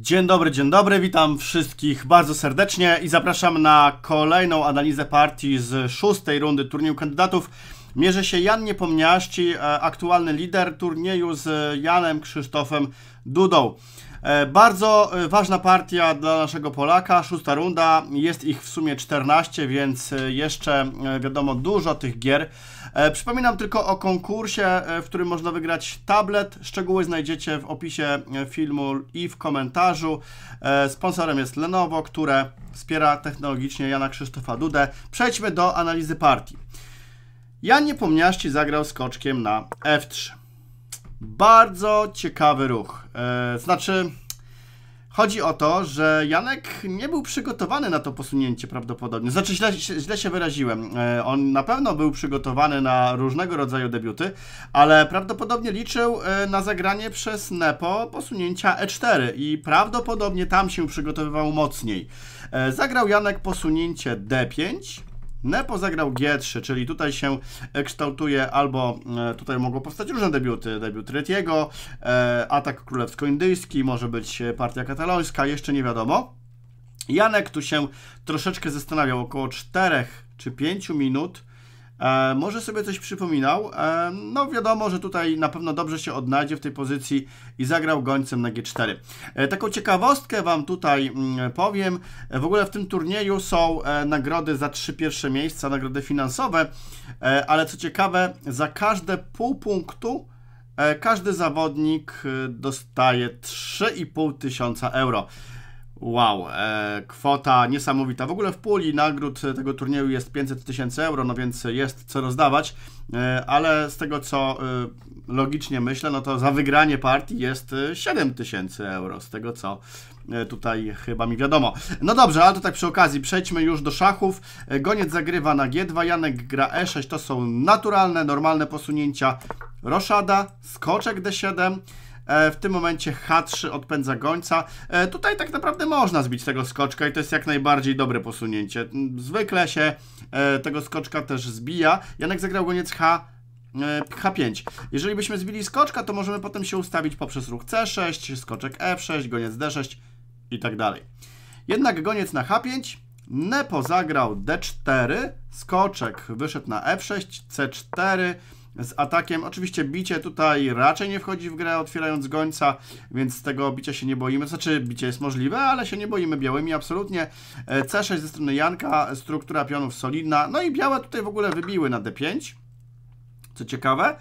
Dzień dobry, dzień dobry, witam wszystkich bardzo serdecznie i zapraszam na kolejną analizę partii z szóstej rundy turnieju kandydatów. Mierzy się Jan Niepomniaszci, e, aktualny lider turnieju z Janem Krzysztofem Dudą. E, bardzo e, ważna partia dla naszego Polaka, szósta runda, jest ich w sumie 14, więc e, jeszcze wiadomo dużo tych gier. Przypominam tylko o konkursie, w którym można wygrać tablet. Szczegóły znajdziecie w opisie filmu i w komentarzu. Sponsorem jest Lenovo, które wspiera technologicznie Jana Krzysztofa Dudę. Przejdźmy do analizy partii. Jan Niepomniaszczy zagrał skoczkiem na F3. Bardzo ciekawy ruch. E, znaczy, chodzi o to, że Janek nie był przygotowany na to posunięcie prawdopodobnie. Znaczy, źle, źle się wyraziłem. E, on na pewno był przygotowany na różnego rodzaju debiuty, ale prawdopodobnie liczył e, na zagranie przez Nepo posunięcia E4 i prawdopodobnie tam się przygotowywał mocniej. zagrał Janek posunięcie D5 Nepo zagrał G3, czyli tutaj się kształtuje albo e, tutaj mogą powstać różne debiuty, debiut Retiego, e, atak królewsko-indyjski, może być e, partia katalońska, jeszcze nie wiadomo. Janek tu się troszeczkę zastanawiał, około 4 czy 5 minut E, może sobie coś przypominał. E, no wiadomo, że tutaj na pewno dobrze się odnajdzie w tej pozycji i zagrał gońcem na G4. E, taką ciekawostkę Wam tutaj mm, powiem. w ogóle w tym turnieju są nagrody za trzy pierwsze miejsca, nagrody finansowe, ale co ciekawe, za każde pół punktu każdy zawodnik dostaje 3,5 tysiąca euro. Wow, e, kwota niesamowita. W ogóle w puli nagród tego turnieju jest 500 tysięcy euro, no więc jest co rozdawać, e, ale z tego co e, logicznie myślę, no to za wygranie partii jest 7 tysięcy euro, z tego co tutaj chyba mi wiadomo. No dobrze, ale to tak przy okazji, przejdźmy już do szachów. Goniec zagrywa na G2, Janek gra E6, to są naturalne, normalne posunięcia. Roszada, skoczek D7, E, w tym momencie H3 odpędza gońca. E, tutaj tak naprawdę można zbić tego skoczka i to jest jak najbardziej dobre posunięcie. Mm, zwykle się e, tego skoczka też zbija. Janek zagrał goniec H. H5. Jeżeli byśmy zbili skoczka, to możemy potem się ustawić poprzez ruch C6, skoczek F6, goniec D6 i tak dalej. Jednak goniec na H5, Nepo zagrał D4, skoczek wyszedł na F6, C4, z atakiem. Oczywiście bicie tutaj raczej nie wchodzi w grę, otwierając gońca, więc tego bicia się nie boimy. Znaczy, bicie jest możliwe, ale się nie boimy białymi absolutnie. E, C6 ze strony Janka, struktura pionów solidna. No i białe tutaj w ogóle wybiły na D5, co ciekawe.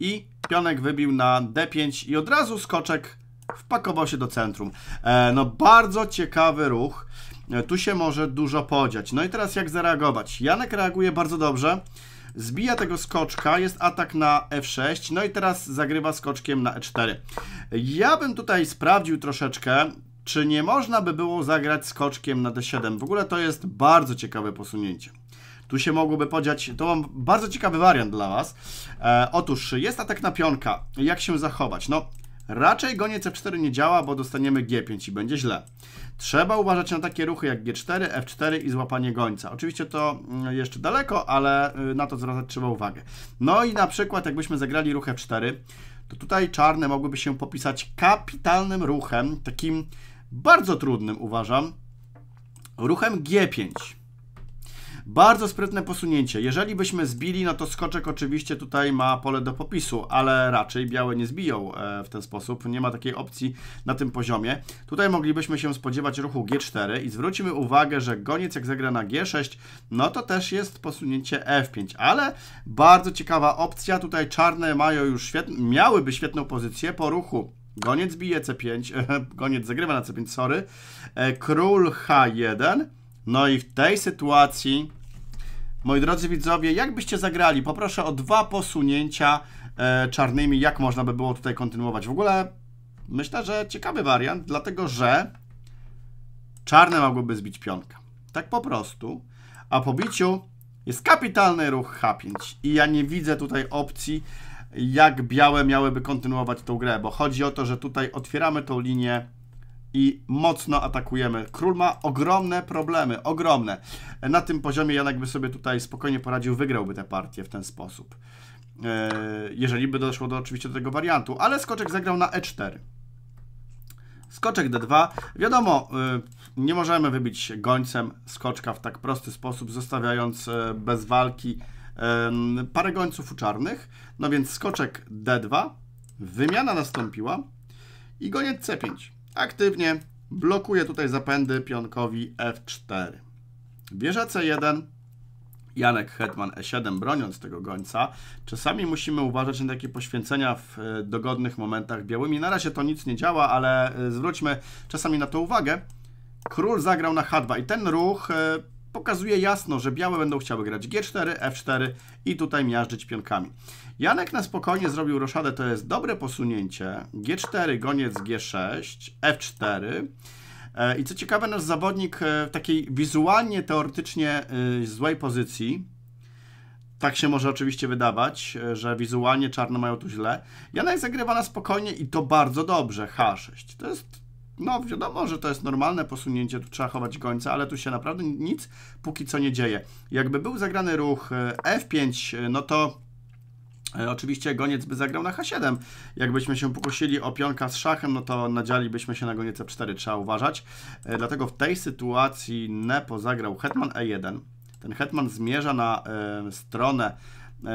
I pionek wybił na D5 i od razu skoczek wpakował się do centrum. E, no bardzo ciekawy ruch. E, tu się może dużo podziać. No i teraz jak zareagować? Janek reaguje bardzo dobrze. Zbija tego skoczka, jest atak na f6, no i teraz zagrywa skoczkiem na e4. Ja bym tutaj sprawdził troszeczkę, czy nie można by było zagrać skoczkiem na d7. W ogóle to jest bardzo ciekawe posunięcie. Tu się mogłoby podziać, to mam bardzo ciekawy wariant dla Was. E, otóż jest atak na pionka, jak się zachować? No, raczej goniec f4 nie działa, bo dostaniemy g5 i będzie źle. Trzeba uważać na takie ruchy jak G4, F4 i złapanie gońca. Oczywiście to mm, jeszcze daleko, ale y, na to zwracać trzeba uwagę. No i na przykład jakbyśmy zagrali ruch F4, to tutaj czarne mogłyby się popisać kapitalnym ruchem, takim bardzo trudnym uważam, ruchem G5. Bardzo sprytne posunięcie. Jeżeli byśmy zbili, no to skoczek oczywiście tutaj ma pole do popisu, ale raczej białe nie zbiją e, w ten sposób. Nie ma takiej opcji na tym poziomie. Tutaj moglibyśmy się spodziewać ruchu G4 i zwrócimy uwagę, że goniec jak zagra na G6, no to też jest posunięcie F5, ale bardzo ciekawa opcja. Tutaj czarne mają już świetne, miałyby świetną pozycję po ruchu Goniec bije C5, e, goniec zagrywa na C5, sorry. E, król H1. No i w tej sytuacji, moi drodzy widzowie, jakbyście zagrali, poproszę o dwa posunięcia e, czarnymi, jak można by było tutaj kontynuować. W ogóle myślę, że ciekawy wariant, dlatego że czarne mogłyby zbić pionka. Tak po prostu. A po biciu jest kapitalny ruch H5 i ja nie widzę tutaj opcji, jak białe miałyby kontynuować tą grę, bo chodzi o to, że tutaj otwieramy tą linię i mocno atakujemy. Król ma ogromne problemy, ogromne. Na tym poziomie Janek by sobie tutaj spokojnie poradził, wygrałby tę partię w ten sposób. E, jeżeli by doszło do, oczywiście do tego wariantu, ale skoczek zagrał na e4. Skoczek d2. Wiadomo, e, nie możemy wybić gońcem skoczka w tak prosty sposób, zostawiając e, bez walki parę gońców u czarnych. No więc skoczek d2, wymiana nastąpiła i goniec c5 aktywnie blokuje tutaj zapędy pionkowi F4. Wieża C1, Janek Hetman E7 broniąc tego gońca. Czasami musimy uważać na takie poświęcenia w e, dogodnych momentach białymi. Na razie to nic nie działa, ale e, zwróćmy czasami na to uwagę. Król zagrał na H2 i ten ruch e, pokazuje jasno, że białe będą chciały grać G4, F4 i tutaj miażdżyć pionkami. Janek na spokojnie zrobił roszadę, to jest dobre posunięcie. G4, goniec G6, F4. E, I co ciekawe, nasz zawodnik e, w takiej wizualnie, teoretycznie e, złej pozycji, tak się może oczywiście wydawać, że wizualnie czarne mają tu źle. Janek zagrywa na spokojnie i to bardzo dobrze. H6. To jest no, wiadomo, że to jest normalne posunięcie, tu trzeba chować gońca, ale tu się naprawdę nic póki co nie dzieje. Jakby był zagrany ruch e, F5, e, no to e, Oczywiście goniec by zagrał na H7. Jakbyśmy się pokusili o pionka z szachem, no to nadzialibyśmy się na goniec C4, trzeba uważać. Dlatego w tej sytuacji Nepo zagrał hetman E1. Ten hetman zmierza na y, stronę E,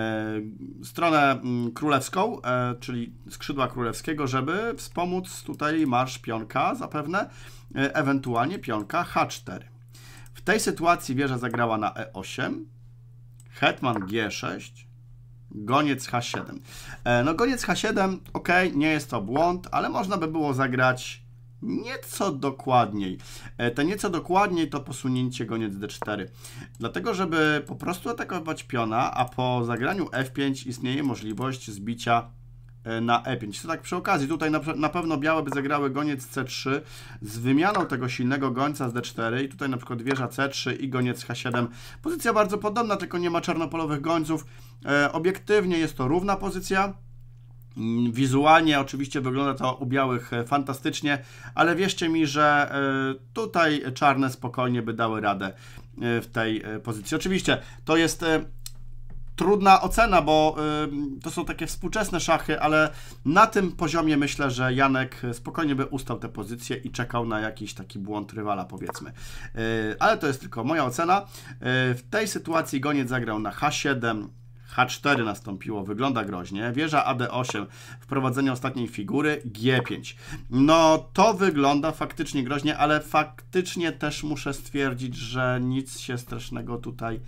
stronę mm, królewską, e, czyli skrzydła królewskiego, żeby wspomóc tutaj marsz pionka zapewne, e, ewentualnie pionka H4. W tej sytuacji wieża zagrała na E8, hetman G6, goniec H7. No goniec H7, ok, nie jest to błąd, ale można by było zagrać nieco dokładniej. E, te nieco dokładniej to posunięcie goniec d4. Dlatego, żeby po prostu atakować piona, a po zagraniu f5 istnieje możliwość zbicia e, na e5. To tak przy okazji, tutaj na, na, pewno białe by zagrały goniec c3 z wymianą tego silnego gońca z d4 i tutaj na przykład wieża c3 i goniec h7. Pozycja bardzo podobna, tylko nie ma czarnopolowych gońców. E, obiektywnie jest to równa pozycja Mm, wizualnie oczywiście wygląda to u białych e, fantastycznie, ale wierzcie mi, że e, tutaj czarne spokojnie by dały radę e, w tej pozycji. Oczywiście to jest trudna ocena, bo to są takie współczesne szachy, ale na tym poziomie myślę, że Janek spokojnie by ustał tę pozycję i czekał na jakiś taki błąd rywala, powiedzmy. Ale to jest tylko moja ocena. W tej sytuacji goniec zagrał na H7, H4 nastąpiło, wygląda groźnie. Wieża AD8, wprowadzenie ostatniej figury, G5. No to wygląda faktycznie groźnie, ale faktycznie też muszę stwierdzić, że nic się strasznego tutaj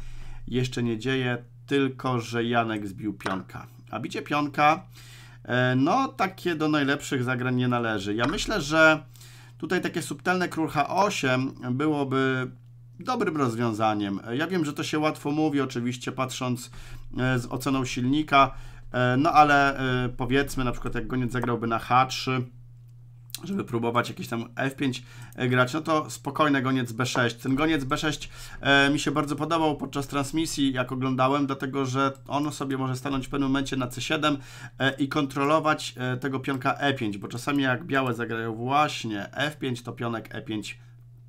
jeszcze nie dzieje, tylko że Janek zbił pionka. A bicie pionka, e, no takie do najlepszych zagrań nie należy. Ja myślę, że tutaj takie subtelne król H8 byłoby dobrym rozwiązaniem. E, ja wiem, że to się łatwo mówi, oczywiście patrząc e, z oceną silnika, e, no ale powiedzmy na przykład jak goniec zagrałby na H3, żeby próbować jakiś tam F5 grać, no to spokojny goniec B6. Ten goniec B6 mi się bardzo podobał podczas transmisji, jak oglądałem, dlatego że on sobie może stanąć w pewnym momencie na C7 i kontrolować tego pionka E5, bo czasami jak białe zagrają właśnie F5, to pionek E5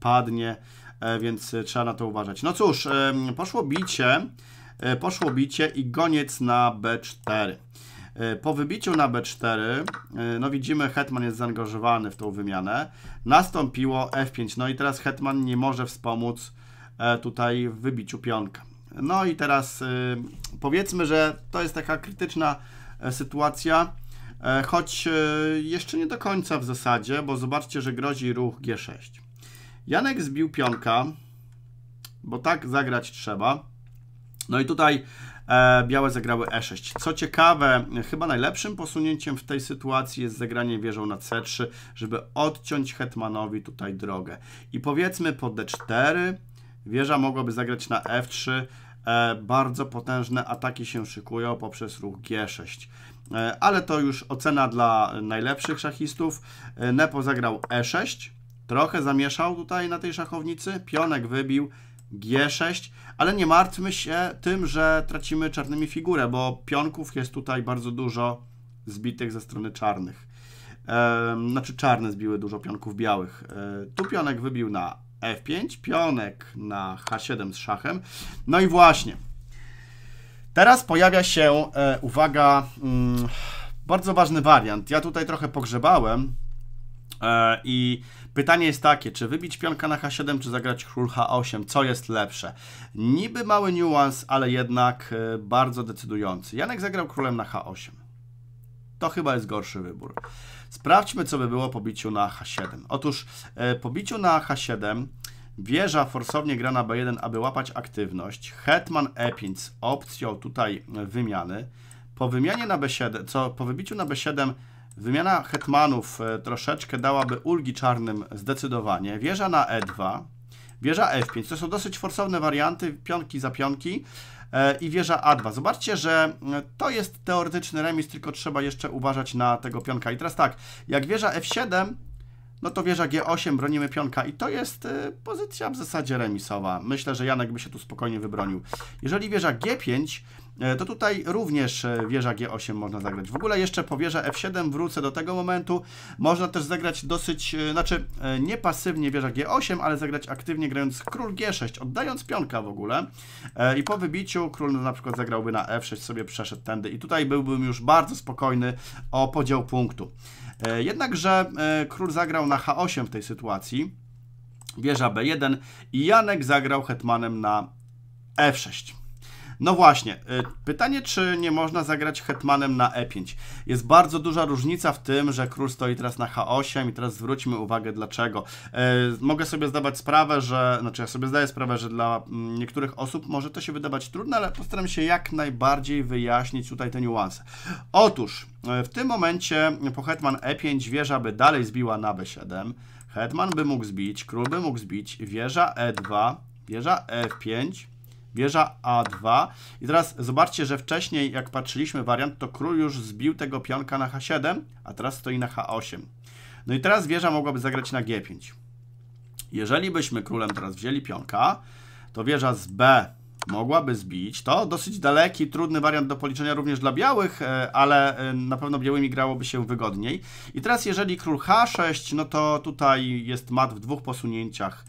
padnie E, więc e, trzeba na to uważać. No cóż, e, poszło bicie, poszło bicie i goniec na B4. Po wybiciu na B4, no widzimy, Hetman jest zaangażowany w tą wymianę. Nastąpiło F5, no i teraz Hetman nie może wspomóc tutaj w wybiciu pionka. No i teraz powiedzmy, że to jest taka krytyczna sytuacja, choć jeszcze nie do końca w zasadzie, bo zobaczcie, że grozi ruch G6. Janek zbił pionka, bo tak zagrać trzeba. No i tutaj e, białe zagrały e6. Co ciekawe, chyba najlepszym posunięciem w tej sytuacji jest zagranie wieżą na c3, żeby odciąć hetmanowi tutaj drogę. I powiedzmy po d4 wieża mogłaby zagrać na f3. E, bardzo potężne ataki się szykują poprzez ruch g6. E, ale to już ocena dla najlepszych szachistów. Nepo zagrał e6 Trochę zamieszał tutaj na tej szachownicy. Pionek wybił. G6, ale nie martwmy się tym, że tracimy czarnymi figurę, bo pionków jest tutaj bardzo dużo zbitych ze strony czarnych. znaczy czarne zbiły dużo pionków białych. E, tu pionek wybił na F5, pionek na H7 z szachem. No i właśnie. Teraz pojawia się, e, uwaga, mm, bardzo ważny wariant. Ja tutaj trochę pogrzebałem, E, I pytanie jest takie, czy wybić pionka na h7, czy zagrać król h8, co jest lepsze? Niby mały niuans, ale jednak e, bardzo decydujący. Janek zagrał królem na h8. To chyba jest gorszy wybór. Sprawdźmy, co by było po biciu na h7. Otóż e, po biciu na h7 Wieża forsownie gra na b1, aby łapać aktywność. Hetman e5 z opcją tutaj wymiany. Po wymianie na b7, co po wybiciu na b7 Wymiana hetmanów e, troszeczkę dałaby ulgi czarnym zdecydowanie. Wieża na E2, wieża F5. To są dosyć forsowne warianty, pionki za pionki e, i wieża A2. Zobaczcie, że e, to jest teoretyczny remis, tylko trzeba jeszcze uważać na tego pionka. I teraz tak, jak wieża F7, no to wieża G8, bronimy pionka i to jest y, pozycja w zasadzie remisowa. Myślę, że Janek by się tu spokojnie wybronił. Jeżeli wieża G5, y, to tutaj również y, wieża G8 można zagrać. W ogóle jeszcze po wieża F7 wrócę do tego momentu. Można też zagrać dosyć, znaczy nie pasywnie wieża G8, ale zagrać aktywnie grając król G6, oddając pionka w ogóle. I po wybiciu król na przykład zagrałby na F6, sobie przeszedł tędy i tutaj byłbym już bardzo spokojny o podział punktu. E, jednakże e, król zagrał na H8 w tej sytuacji, wieża B1 i Janek zagrał hetmanem na F6. No właśnie, y, pytanie, czy nie można zagrać hetmanem na e5. Jest bardzo duża różnica w tym, że król stoi teraz na h8 i teraz zwróćmy uwagę dlaczego. Y, mogę sobie zdawać sprawę, że, znaczy ja sobie zdaję sprawę, że dla mm, niektórych osób może to się wydawać trudne, ale postaram się jak najbardziej wyjaśnić tutaj te niuanse. Otóż, y, w tym momencie po hetman e5 wieża by dalej zbiła na b7, hetman by mógł zbić, król by mógł zbić, wieża e2, wieża f5, e Wieża A2. I teraz zobaczcie, że wcześniej jak patrzyliśmy wariant, to król już zbił tego pionka na H7, a teraz stoi na H8. No i teraz wieża mogłaby zagrać na G5. Jeżeli byśmy królem teraz wzięli pionka, to wieża z B mogłaby zbić. To dosyć daleki, trudny wariant do policzenia również dla białych, e, ale e, na pewno białymi grałoby się wygodniej. I teraz jeżeli król H6, no to tutaj jest mat w dwóch posunięciach.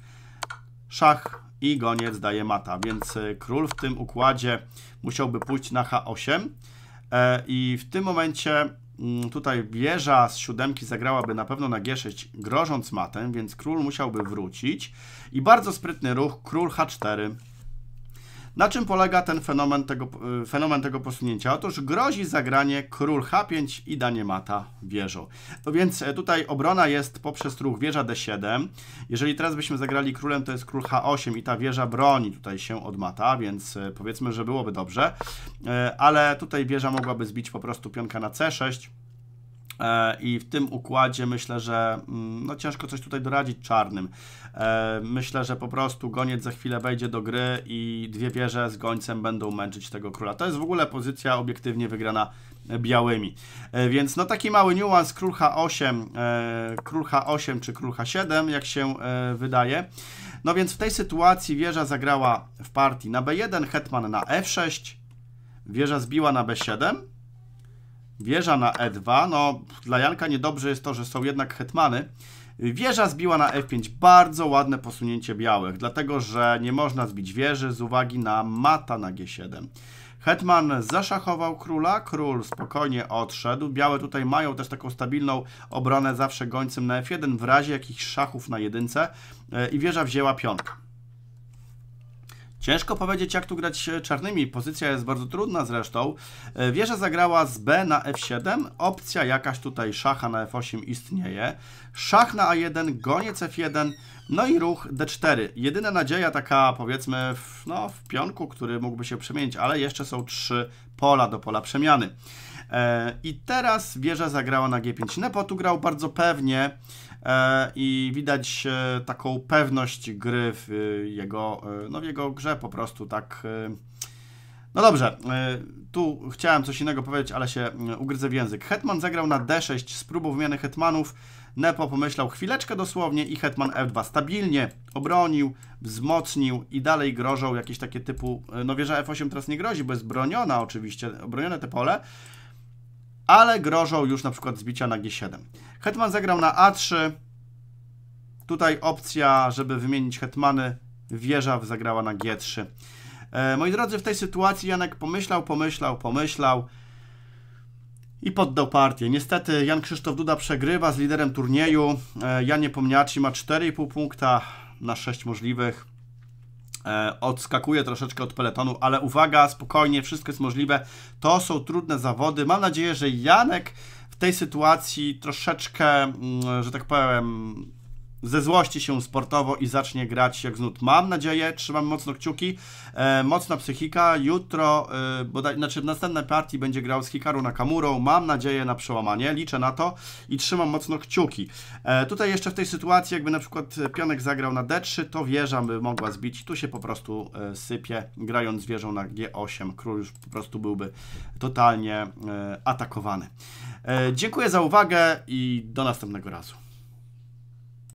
Szach i goniec daje mata, więc e, król w tym układzie musiałby pójść na h8 e, i w tym momencie mm, tutaj wieża z siódemki zagrałaby na pewno na g6, grożąc matem, więc król musiałby wrócić i bardzo sprytny ruch, król h4 na czym polega ten fenomen tego, e, fenomen tego posunięcia? Otóż grozi zagranie król H5 i danie mata wieżą. No więc e, tutaj obrona jest poprzez ruch wieża D7. Jeżeli teraz byśmy zagrali królem, to jest król H8 i ta wieża broni tutaj się od mata, więc e, powiedzmy, że byłoby dobrze. Ale tutaj wieża mogłaby zbić po prostu pionka na C6 E, I w tym układzie myślę, że mm, no ciężko coś tutaj doradzić czarnym. E, myślę, że po prostu goniec za chwilę wejdzie do gry i dwie wieże z gońcem będą męczyć tego króla. To jest w ogóle pozycja obiektywnie wygrana białymi. E, więc no taki mały niuans, król H8, król H8 czy król H7, jak się wydaje. No więc w tej sytuacji wieża zagrała w partii na B1, hetman na F6, wieża zbiła na B7, Wieża na E2. No, dla Janka niedobrze jest to, że są jednak hetmany. Wieża zbiła na F5. E Bardzo ładne posunięcie białych, dlatego że nie można zbić wieży z uwagi na mata na G7. Hetman zaszachował króla, król spokojnie odszedł. Białe tutaj mają też taką stabilną obronę zawsze gońcem na F1 w razie jakichś szachów na jedynce e, i wieża wzięła piątkę. Ciężko powiedzieć, jak tu grać czarnymi. Pozycja jest bardzo trudna zresztą. E, wieża zagrała z B na F7. Opcja jakaś tutaj szacha na F8 istnieje. Szach na A1, goniec F1, no i ruch D4. Jedyna nadzieja taka powiedzmy w, no, w pionku, który mógłby się przemienić, ale jeszcze są trzy pola do pola przemiany. E, I teraz wieża zagrała na G5. Nepo tu grał bardzo pewnie. E, i widać e, taką pewność gry w e, jego, no w jego grze po prostu tak... No dobrze, tu chciałem coś innego powiedzieć, ale się ugryzę w język. Hetman zagrał na D6 z próbą wymiany hetmanów. Nepo pomyślał chwileczkę dosłownie i hetman F2 stabilnie obronił, wzmocnił i dalej grożą jakieś takie typu... No wieża F8 teraz nie grozi, bo jest broniona oczywiście, obronione te pole, ale grożą już na przykład zbicia na G7. Hetman zagrał na A3. Tutaj opcja, żeby wymienić hetmany, wieża zagrała na G3. E, moi drodzy, w tej sytuacji Janek pomyślał, pomyślał, pomyślał i poddał partię. Niestety Jan Krzysztof Duda przegrywa z liderem turnieju. E, Janie Pomniaci ma 4,5 punkta na 6 możliwych. E, odskakuje troszeczkę od peletonu, ale uwaga, spokojnie, wszystko jest możliwe. To są trudne zawody. Mam nadzieję, że Janek w tej sytuacji troszeczkę, mm, że tak powiem, ze złości się sportowo i zacznie grać jak znów. Mam nadzieję, trzymam mocno kciuki, e, mocna psychika. Jutro, e, bodaj, znaczy w następnej partii będzie grał z Hikaru Kamurą. Mam nadzieję na przełamanie, liczę na to i trzymam mocno kciuki. E, tutaj jeszcze w tej sytuacji, jakby na przykład pionek zagrał na D3, to wieża by mogła zbić. Tu się po prostu e, sypie, grając wieżą na G8. Król już po prostu byłby totalnie e, atakowany. E, dziękuję za uwagę i do następnego razu.